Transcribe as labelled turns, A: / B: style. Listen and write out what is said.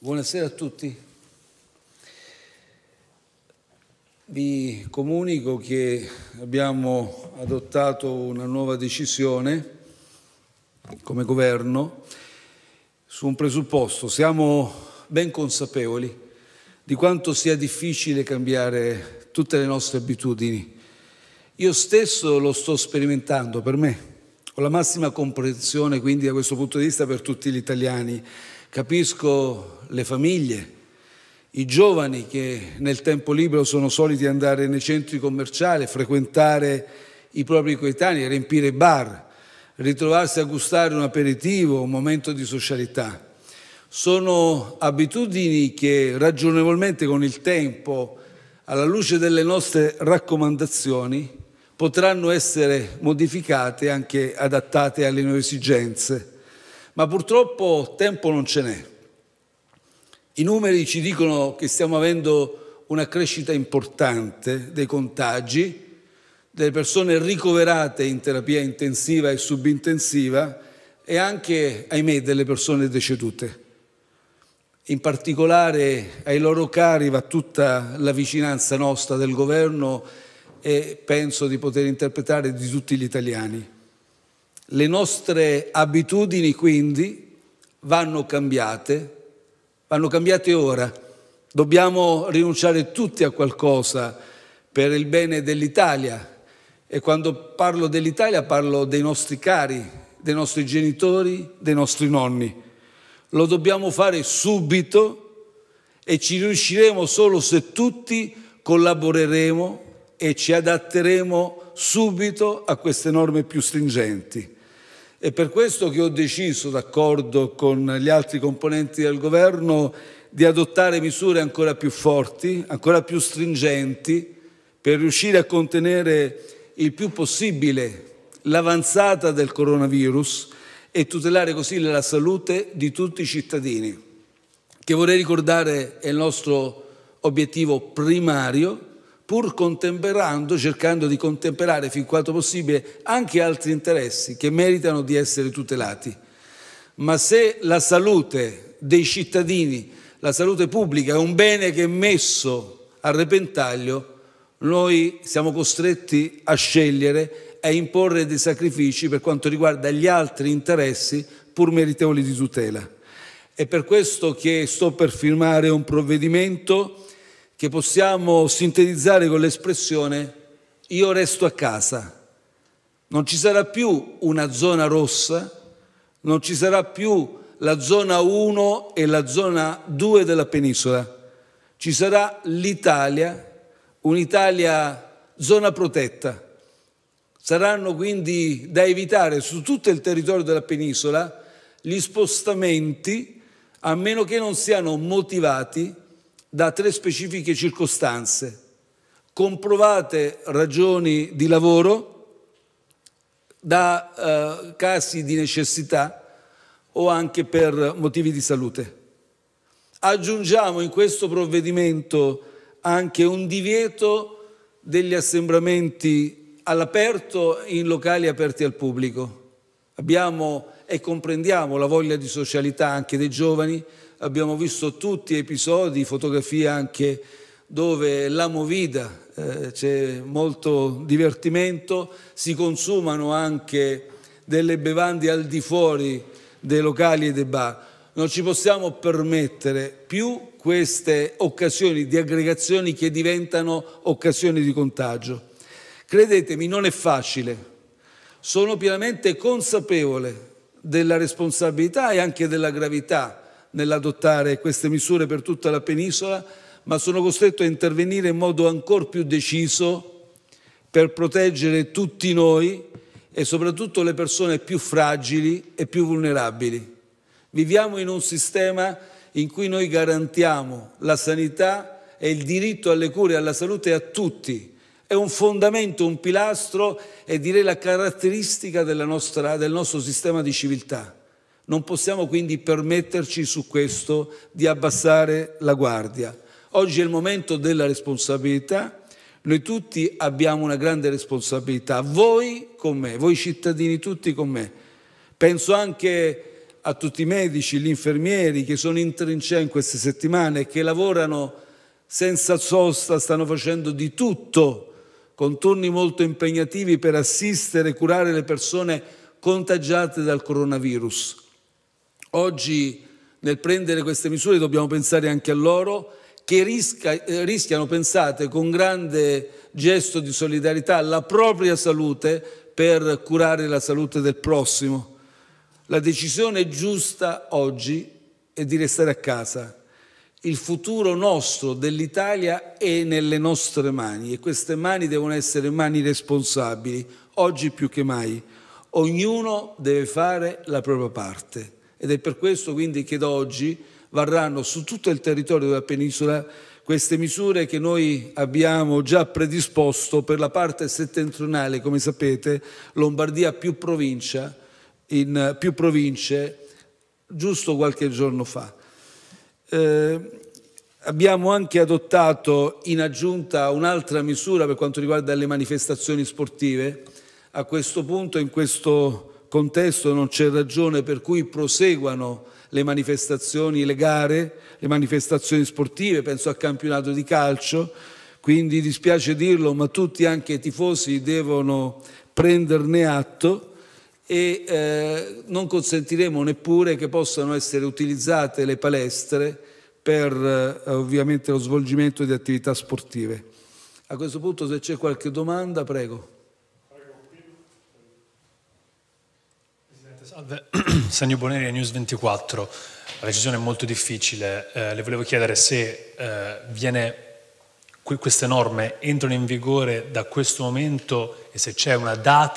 A: Buonasera a tutti. Vi comunico che abbiamo adottato una nuova decisione come governo su un presupposto. Siamo ben consapevoli di quanto sia difficile cambiare tutte le nostre abitudini. Io stesso lo sto sperimentando per me. Ho la massima comprensione quindi da questo punto di vista per tutti gli italiani capisco le famiglie, i giovani che nel tempo libero sono soliti andare nei centri commerciali, frequentare i propri coetanei, riempire bar, ritrovarsi a gustare un aperitivo, un momento di socialità. Sono abitudini che ragionevolmente con il tempo, alla luce delle nostre raccomandazioni, potranno essere modificate e anche adattate alle nuove esigenze ma purtroppo tempo non ce n'è. I numeri ci dicono che stiamo avendo una crescita importante dei contagi, delle persone ricoverate in terapia intensiva e subintensiva e anche, ahimè, delle persone decedute. In particolare ai loro cari va tutta la vicinanza nostra del governo e penso di poter interpretare di tutti gli italiani. Le nostre abitudini quindi vanno cambiate, vanno cambiate ora. Dobbiamo rinunciare tutti a qualcosa per il bene dell'Italia e quando parlo dell'Italia parlo dei nostri cari, dei nostri genitori, dei nostri nonni. Lo dobbiamo fare subito e ci riusciremo solo se tutti collaboreremo e ci adatteremo subito a queste norme più stringenti. È per questo che ho deciso, d'accordo con gli altri componenti del governo, di adottare misure ancora più forti, ancora più stringenti, per riuscire a contenere il più possibile l'avanzata del coronavirus e tutelare così la salute di tutti i cittadini, che vorrei ricordare è il nostro obiettivo primario pur contemperando, cercando di contemperare fin quanto possibile anche altri interessi che meritano di essere tutelati. Ma se la salute dei cittadini, la salute pubblica è un bene che è messo a repentaglio, noi siamo costretti a scegliere e imporre dei sacrifici per quanto riguarda gli altri interessi pur meritevoli di tutela. È per questo che sto per firmare un provvedimento che possiamo sintetizzare con l'espressione io resto a casa. Non ci sarà più una zona rossa, non ci sarà più la zona 1 e la zona 2 della penisola. Ci sarà l'Italia, un'Italia zona protetta. Saranno quindi da evitare su tutto il territorio della penisola gli spostamenti, a meno che non siano motivati da tre specifiche circostanze, comprovate ragioni di lavoro, da eh, casi di necessità o anche per motivi di salute. Aggiungiamo in questo provvedimento anche un divieto degli assembramenti all'aperto in locali aperti al pubblico. Abbiamo e comprendiamo la voglia di socialità anche dei giovani, abbiamo visto tutti episodi, fotografie anche dove la movida, eh, c'è molto divertimento, si consumano anche delle bevande al di fuori dei locali e dei bar. Non ci possiamo permettere più queste occasioni di aggregazioni che diventano occasioni di contagio. Credetemi, non è facile. Sono pienamente consapevole della responsabilità e anche della gravità nell'adottare queste misure per tutta la penisola, ma sono costretto a intervenire in modo ancora più deciso per proteggere tutti noi e soprattutto le persone più fragili e più vulnerabili. Viviamo in un sistema in cui noi garantiamo la sanità e il diritto alle cure e alla salute a tutti. È un fondamento, un pilastro e direi la caratteristica nostra, del nostro sistema di civiltà. Non possiamo quindi permetterci su questo di abbassare la guardia. Oggi è il momento della responsabilità. Noi tutti abbiamo una grande responsabilità, voi con me, voi cittadini tutti con me. Penso anche a tutti i medici, gli infermieri che sono in trincea in queste settimane, che lavorano senza sosta, stanno facendo di tutto, con turni molto impegnativi per assistere e curare le persone contagiate dal coronavirus. Oggi nel prendere queste misure dobbiamo pensare anche a loro che rischia, eh, rischiano, pensate, con grande gesto di solidarietà la propria salute per curare la salute del prossimo. La decisione giusta oggi è di restare a casa. Il futuro nostro, dell'Italia, è nelle nostre mani e queste mani devono essere mani responsabili, oggi più che mai. Ognuno deve fare la propria parte. Ed è per questo quindi che da oggi varranno su tutto il territorio della penisola queste misure che noi abbiamo già predisposto per la parte settentrionale, come sapete, Lombardia più provincia, in più province, giusto qualche giorno fa. Eh, abbiamo anche adottato in aggiunta un'altra misura per quanto riguarda le manifestazioni sportive. A questo punto, in questo contesto non c'è ragione per cui proseguano le manifestazioni, le gare, le manifestazioni sportive, penso al campionato di calcio, quindi dispiace dirlo, ma tutti, anche i tifosi, devono prenderne atto e eh, non consentiremo neppure che possano essere utilizzate le palestre per eh, ovviamente lo svolgimento di attività sportive. A questo punto se c'è qualche domanda, prego. Salve, Sennio Boneri News 24. La decisione è molto difficile. Eh, le volevo chiedere se eh, viene, queste norme entrano in vigore da questo momento e se c'è una data.